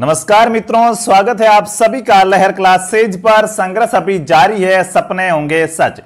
नमस्कार मित्रों स्वागत है आप सभी का लहर क्लासेज पर संघर्ष अभी जारी है सपने होंगे सच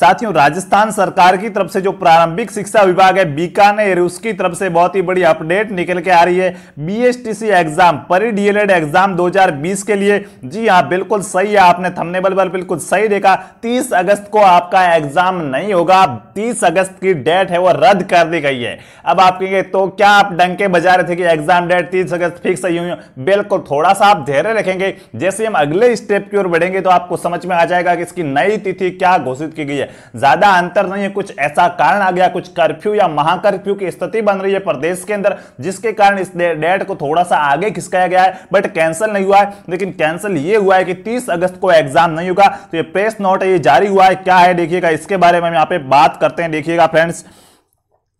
साथियों राजस्थान सरकार की तरफ से जो प्रारंभिक शिक्षा विभाग है बीकानेर उसकी तरफ से बहुत ही बड़ी अपडेट निकल के आ रही है बीएसटीसी एग्जाम परी डीएलएड एग्जाम 2020 के लिए जी हाँ बिल्कुल सही है आपने थमने बल बल बिल्कुल सही देखा 30 अगस्त को आपका एग्जाम नहीं होगा 30 अगस्त की डेट है वो रद्द कर दी गई है अब आप कहेंगे तो क्या आप डंके बजा रहे थे कि एग्जाम डेट तीस अगस्त फिक्स है हुई बिल्कुल थोड़ा सा आप धैर्य रखेंगे जैसे हम अगले स्टेप की ओर बढ़ेंगे तो आपको समझ में आ जाएगा कि इसकी नई तिथि क्या घोषित की गई है ज्यादा अंतर नहीं है कुछ ऐसा कारण आ गया कुछ कर्फ्यू या महाकर्फ्यू की स्थिति बन रही है प्रदेश के अंदर जिसके कारण इस डेट को थोड़ा सा आगे खिसकाया गया है बट कैंसिल नहीं हुआ है लेकिन कैंसिल ये हुआ है कि 30 अगस्त को एग्जाम नहीं होगा तो ये प्रेस नोट ये जारी हुआ है क्या है देखिएगा इसके बारे में हम यहाँ पे बात करते हैं देखिएगा फ्रेंड्स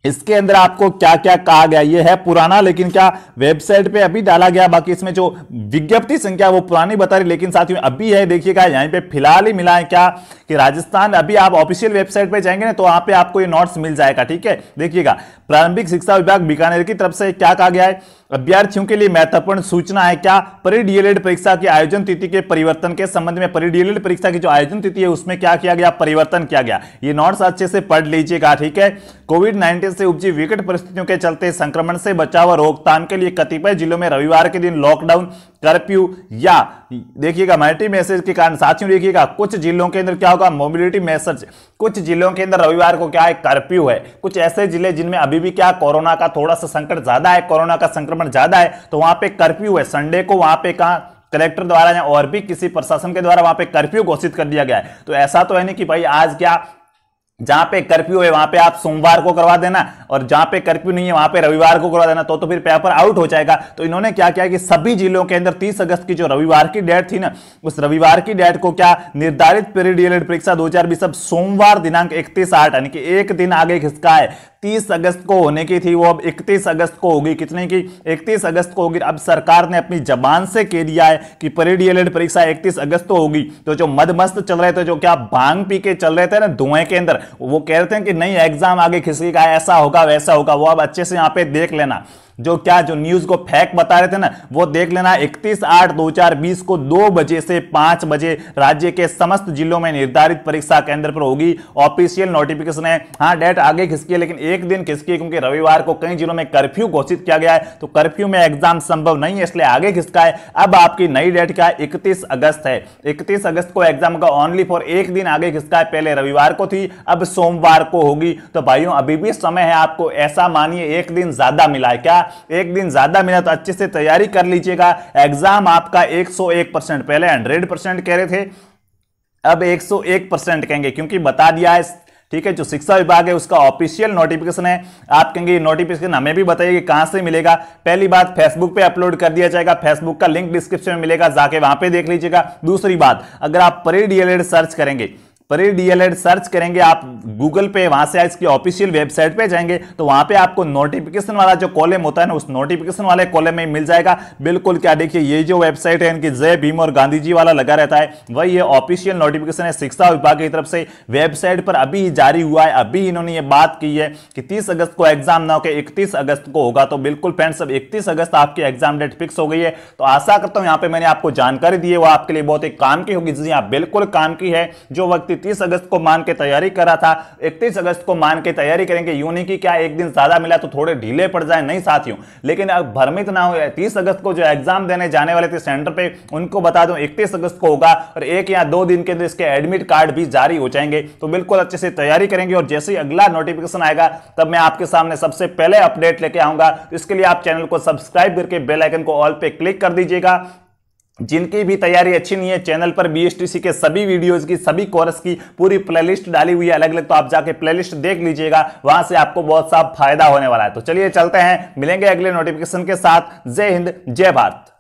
इसके अंदर आपको क्या क्या कहा गया ये है पुराना लेकिन क्या वेबसाइट पे अभी डाला गया बाकी इसमें जो विज्ञप्ति संख्या वो पुरानी बता रही लेकिन साथियों अभी है देखिएगा यहाँ पे फिलहाल ही मिला है क्या कि राजस्थान अभी आप ऑफिशियल वेबसाइट पे जाएंगे ना तो वहां पे आपको ये नोट्स मिल जाएगा ठीक है देखिएगा प्रारंभिक शिक्षा विभाग बीकानेर की तरफ से क्या कहा गया है अभ्यर्थियों के लिए महत्वपूर्ण सूचना है क्या परिडीएलएड परीक्षा की आयोजन तिथि के परिवर्तन के संबंध में परिडीएलएड परीक्षा की जो आयोजन तिथि है उसमें क्या किया गया परिवर्तन किया गया ये नोट्स अच्छे से पढ़ लीजिएगा ठीक है कोविड नाइन्टीन से उपजी विकट परिस्थितियों के चलते संक्रमण से बचाव और रोकथाम के लिए कतिपय जिलों में रविवार के दिन लॉकडाउन कर्फ्यू या देखिएगा मल्टी मैसेज के कारण साथियों देखिएगा कुछ जिलों के अंदर क्या होगा मोबिलिटी मैसेज कुछ जिलों के अंदर रविवार को क्या है कर्फ्यू है कुछ ऐसे जिले जिनमें अभी भी क्या कोरोना का थोड़ा सा संकट ज्यादा है कोरोना का संक्रमण ज्यादा है तो वहां पे कर्फ्यू है संडे को वहां पे कहा कलेक्टर द्वारा या और भी किसी प्रशासन के द्वारा वहां पे कर्फ्यू घोषित कर दिया गया है तो ऐसा तो है नहीं कि भाई आज क्या जहां पे कर्फ्यू है वहां पे आप सोमवार को करवा देना और जहां पे कर्फ्यू नहीं है वहां पे रविवार को करवा देना तो तो फिर पेपर आउट हो जाएगा तो इन्होंने क्या किया कि सभी जिलों के अंदर 30 अगस्त की जो रविवार की डेट थी ना उस रविवार की डेट को क्या निर्धारित पीरियड परीक्षा दो हजार सोमवार दिनांक इकतीस आठ यानी कि एक दिन आगे खिसका है तीस अगस्त को होने की थी वो अब इकतीस अगस्त को होगी कितने की इकतीस अगस्त को होगी अब सरकार ने अपनी जबान से कह दिया है कि प्री परीक्षा इकतीस अगस्त को होगी तो जो मदमस्त चल रहे थे जो क्या भांग पी के चल रहे थे ना धुएं के अंदर वो कह रहे थे कि नहीं एग्जाम आगे का ऐसा होगा वैसा होगा वो अब अच्छे से यहाँ पे देख लेना जो क्या जो न्यूज को फैक बता रहे थे ना वो देख लेना इकतीस आठ दो हजार बीस को दो बजे से पांच बजे राज्य के समस्त जिलों में निर्धारित परीक्षा केंद्र पर होगी ऑफिशियल नोटिफिकेशन है हाँ डेट आगे खिसकी है लेकिन एक दिन खिसकी क्योंकि रविवार को कई जिलों में कर्फ्यू घोषित किया गया है तो कर्फ्यू में एग्जाम संभव नहीं है इसलिए आगे खिसका है अब आपकी नई डेट क्या है इकतीस अगस्त है इकतीस अगस्त को एग्जाम का ओनली फॉर एक दिन आगे खिसका है पहले रविवार को थी अब सोमवार को होगी तो भाइयों अभी भी समय है आपको ऐसा मानिए एक दिन ज्यादा मिला है क्या एक दिन ज्यादा मिला तो अच्छे से तैयारी कर लीजिएगा एग्जाम आपका 101 परसेंट पहले 100 परसेंट कह रहे थे अब 101 परसेंट कहेंगे क्योंकि बता दिया है ठीक है जो शिक्षा विभाग है उसका ऑफिशियल नोटिफिकेशन है आप कहेंगे ये नोटिफिकेशन हमें भी बताइए कि कहां से मिलेगा पहली बात फेसबुक पे अपलोड कर दिया जाएगा फेसबुक का लिंक डिस्क्रिप्शन में मिलेगा जाके वहां पे देख लीजिएगा दूसरी बात अगर आप परी डीएलएड सर्च करेंगे परे डीएलएड सर्च करेंगे आप गूगल पे वहां से इसकी ऑफिशियल वेबसाइट पे जाएंगे तो वहां पे आपको नोटिफिकेशन वाला जो कॉलम होता है ना उस नोटिफिकेशन वाले कॉलम में मिल जाएगा बिल्कुल क्या देखिए ये जो वेबसाइट है इनकी जय भीम और गांधी जी वाला लगा रहता है वही ये ऑफिशियल नोटिफिकेशन है शिक्षा विभाग की तरफ से वेबसाइट पर अभी जारी हुआ है अभी इन्होंने ये बात की है कि तीस अगस्त को एग्जाम ना होकर इकतीस अगस्त को होगा तो बिल्कुल फ्रेंड्स अब इकतीस अगस्त आपकी एग्जाम डेट फिक्स हो गई है तो आशा करता हूँ यहाँ पे मैंने आपको जानकारी दी है वो आपके लिए बहुत ही काम की होगी जी हाँ बिल्कुल काम की है जो व्यक्ति तीस अगस्त को मान के तैयारी करा था इकतीस अगस्त को मान के तैयारी करेंगे यूं नहीं कि क्या एक दिन ज्यादा मिला तो थोड़े ढीले पड़ जाए नहीं साथियों लेकिन अब भ्रमित ना हो तीस अगस्त को जो एग्जाम देने जाने वाले थे सेंटर पर उनको बता दो इकतीस अगस्त को होगा और एक या दो दिन के अंदर इसके एडमिट कार्ड भी जारी हो जाएंगे तो बिल्कुल अच्छे से तैयारी करेंगे और जैसे ही अगला नोटिफिकेशन आएगा तब मैं आपके सामने सबसे पहले अपडेट लेके आऊंगा इसके लिए आप चैनल को सब्सक्राइब करके बेल आइकन को ऑल पे क्लिक कर दीजिएगा जिनकी भी तैयारी अच्छी नहीं है चैनल पर बीएसटीसी के सभी वीडियोस की सभी कोर्स की पूरी प्लेलिस्ट डाली हुई है अलग अलग तो आप जाके प्लेलिस्ट देख लीजिएगा वहां से आपको बहुत सा फायदा होने वाला है तो चलिए चलते हैं मिलेंगे अगले नोटिफिकेशन के साथ जय हिंद जय भारत